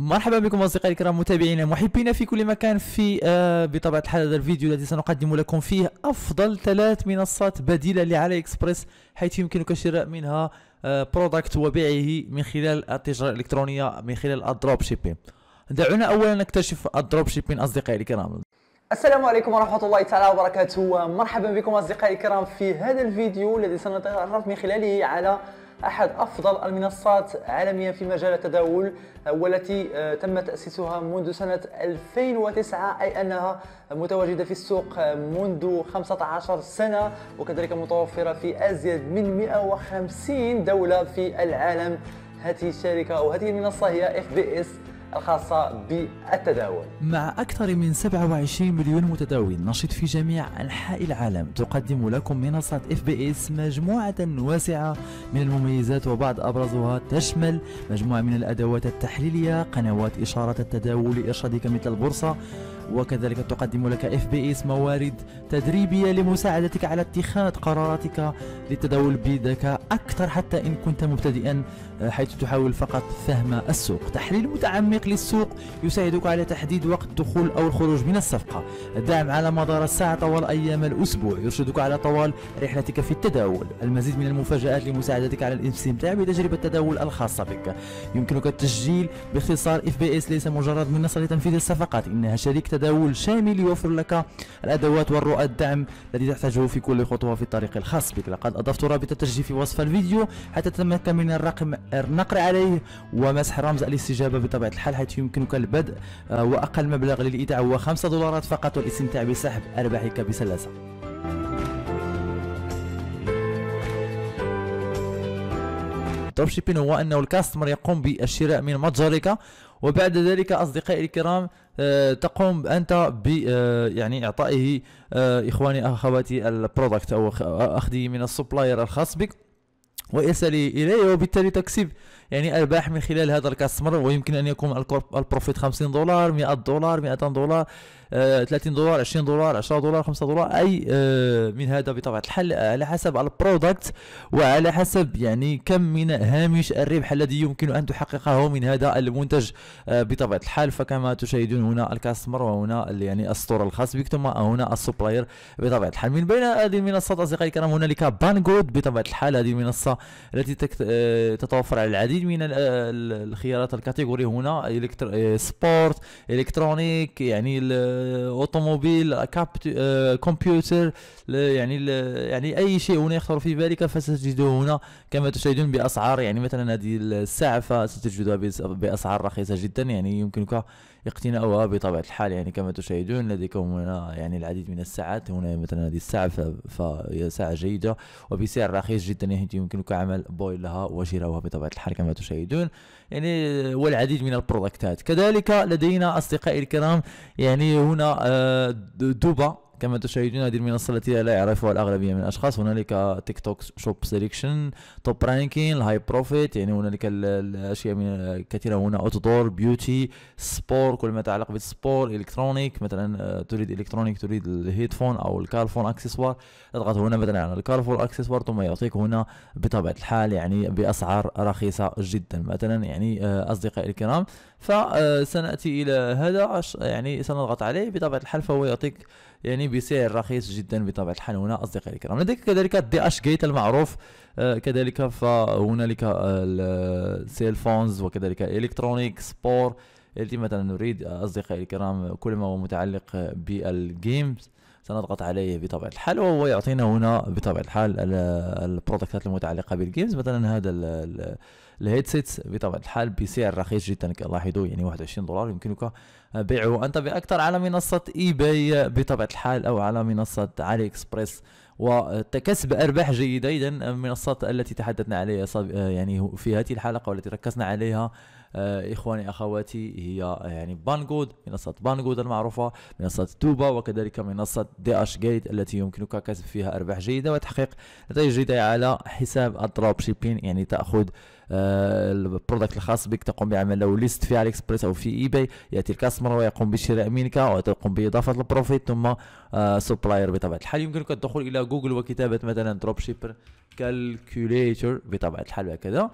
مرحبا بكم اصدقائي الكرام متابعينا محبينا في كل مكان في آه بطبيعه الحال هذا الفيديو الذي سنقدم لكم فيه افضل ثلاث منصات بديله لعلي اكسبريس حيث يمكنك شراء منها آه برودكت وبيعه من خلال التجاره الالكترونيه من خلال الدروب شيبين دعونا اولا نكتشف الدروب شيبين اصدقائي الكرام السلام عليكم ورحمة الله تعالى وبركاته مرحبا بكم أصدقائي الكرام في هذا الفيديو الذي سنتعرف من خلاله على أحد أفضل المنصات عالميا في مجال التداول والتي آه، تم تأسيسها منذ سنة 2009 أي أنها متواجدة في السوق آه، منذ 15 سنة وكذلك متوفرة في أزيد من 150 دولة في العالم هذه الشركة أو هذه المنصة هي FBS الخاصة بالتداول مع أكثر من 27 مليون متداول نشط في جميع أنحاء العالم تقدم لكم منصة اف بي اس مجموعة واسعة من المميزات وبعض أبرزها تشمل مجموعة من الأدوات التحليلية قنوات إشارة التداول لإرشادك مثل البورصة وكذلك تقدم لك اف بي اس موارد تدريبية لمساعدتك على اتخاذ قراراتك للتداول بذكاء أكثر حتى إن كنت مبتدئا آه، حيث تحاول فقط فهم السوق تحليل متعمق للسوق يساعدك على تحديد وقت الدخول أو الخروج من الصفقة الدعم على مدار الساعة طوال أيام الأسبوع يرشدك على طوال رحلتك في التداول المزيد من المفاجآت لمساعدتك على الاستمتاع بتجربة التداول الخاصة بك يمكنك التسجيل باختصار اف بي اس ليس مجرد منصة لتنفيذ الصفقات إنها شريك تداول شامل يوفر لك الادوات والرؤى الدعم الذي تحتاجه في كل خطوه في الطريق الخاص بك لقد اضفت رابط التسجيل في وصف الفيديو حتى تتمكن من الرقم النقر عليه ومسح رمز الاستجابه بطبيعه الحال حيث يمكنك البدء آه، واقل مبلغ للايداع هو 5 دولارات فقط والاستمتاع بسحب ارباحك بسلاسه الدروب شيبين هو انه الكاستمر يقوم بالشراء من متجرك وبعد ذلك اصدقائي الكرام آه، تقوم انت ب آه، يعني اعطائه آه، اخواني اخواتي البرودكت او اخذه من السبلاير الخاص بك ويسري اليه وبالتالي تكسب يعني ارباح من خلال هذا الكاستمر ويمكن ان يكون البروفيت 50 دولار 100 دولار 200 دولار 30 آه، دولار 20 دولار 10 دولار 5 دولار اي آه، من هذا بطبيعه الحال على حسب البرودكت وعلى حسب يعني كم من هامش الربح الذي يمكن ان تحققه من هذا المنتج آه، بطبيعه الحال فكما تشاهدون هنا الكاستمر وهنا يعني السطور الخاص بك ثم هنا السبلاير بطبيعه الحال من بين هذه المنصات اصدقائي الكرام هنالك بانجود بطبيعه الحال هذه المنصه التي آه، تتوفر على العديد من الخيارات الكاتيجوري هنا آه، سبورت الكترونيك يعني الاوتوموبيل آه، كمبيوتر يعني يعني اي شيء هنا يخطر في بالك فستجده هنا كما تشاهدون باسعار يعني مثلا هذه الساعه فستجدها باسعار رخيصه جدا يعني يمكنك اقتناؤها بطبيعه الحال يعني كما تشاهدون لديكم هنا يعني العديد من الساعات هنا مثلا هذه الساعه فهي ساعه جيده وبسعر رخيص جدا يعني يمكنك كعمل بويلها وشراؤها بطبيعه الحال كما تشاهدون يعني والعديد من البرودكتات كذلك لدينا اصدقائي الكرام يعني هنا آه، دوبا كما تشاهدون هذه المنصة التي لا يعرفها الأغلبية من الأشخاص هنالك تيك توك شوب سيليكشن توب رانكين الهاي بروفيت يعني هنالك الأشياء من كثيرة هنا أوتدور بيوتي سبور كل ما يتعلق بالسبور إلكترونيك مثلا آه، تريد إلكترونيك تريد الهيدفون أو الكارفون أكسسوار اضغط هنا مثلا على الكارفون أكسسوار ثم يعطيك هنا بطبيعة الحال يعني بأسعار رخيصة جدا مثلا يعني آه، أصدقائي الكرام فسنأتي آه، إلى هذا يعني سنضغط عليه بطبيعة الحال فهو يعطيك يعني بسعر رخيص جدا بطبيعه الحال هنا اصدقائي الكرام لديك كذلك دي اش جيت المعروف آه، كذلك فهنالك السيل فونز وكذلك الكترونيك سبور التي مثلا نريد اصدقائي الكرام كل ما هو متعلق بالجيمز سنضغط عليه بطبيعة الحال وهو يعطينا هنا بطبيعة الحال البرودكتات المتعلقة بالجيمز مثلا هذا الهيدسيتس بطبيعة الحال بسعر رخيص جدا لاحظوا يعني 21 دولار يمكنك بيعه أنت بأكثر على منصة إي باي بطبيعة الحال أو على منصة علي إكسبريس وتكسب ارباح جيده اذا المنصات التي تحدثنا عليها يعني في هذه الحلقه والتي ركزنا عليها آه، إخواني أخواتي هي يعني بانجود منصة بانجود المعروفة منصة توبا وكذلك منصة دي أش جيت التي يمكنك كسب فيها أرباح جيدة وتحقيق نتائج جيدة على حساب الدروب شيبين يعني تأخذ آه، البرودكت الخاص بك تقوم بعمل له ليست في علي اكسبريس او في اي باي ياتي الكاستمر ويقوم بشراء منك وتقوم باضافه البروفيت ثم سبلاير آه، بطبيعه الحال يمكنك الدخول الى جوجل وكتابه مثلا دروب شيبر كالكوليتر بطبيعه الحال وهكذا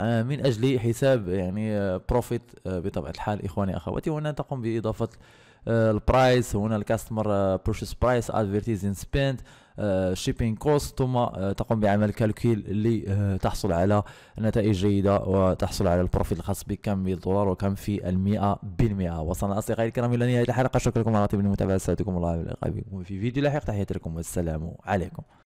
آه، من اجل حساب يعني بروفيت آه، آه، بطبيعه الحال اخواني اخواتي وهنا تقوم باضافه البرايس هنا الكاستمر بروشيس برايس ادفيرتيزين سبيند شيبينغ كوست ثم تقوم بعمل كالكيل لتحصل على نتائج جيده وتحصل على البروفيت الخاص بك كم بالدولار دولار وكم في المئة بالمئة وصلنا اصدقائي الكرام الى نهايه الحلقه شكرا لكم على طيب المتابعه سعدكم الله بلقائكم في فيديو لاحق تحياتي لكم والسلام عليكم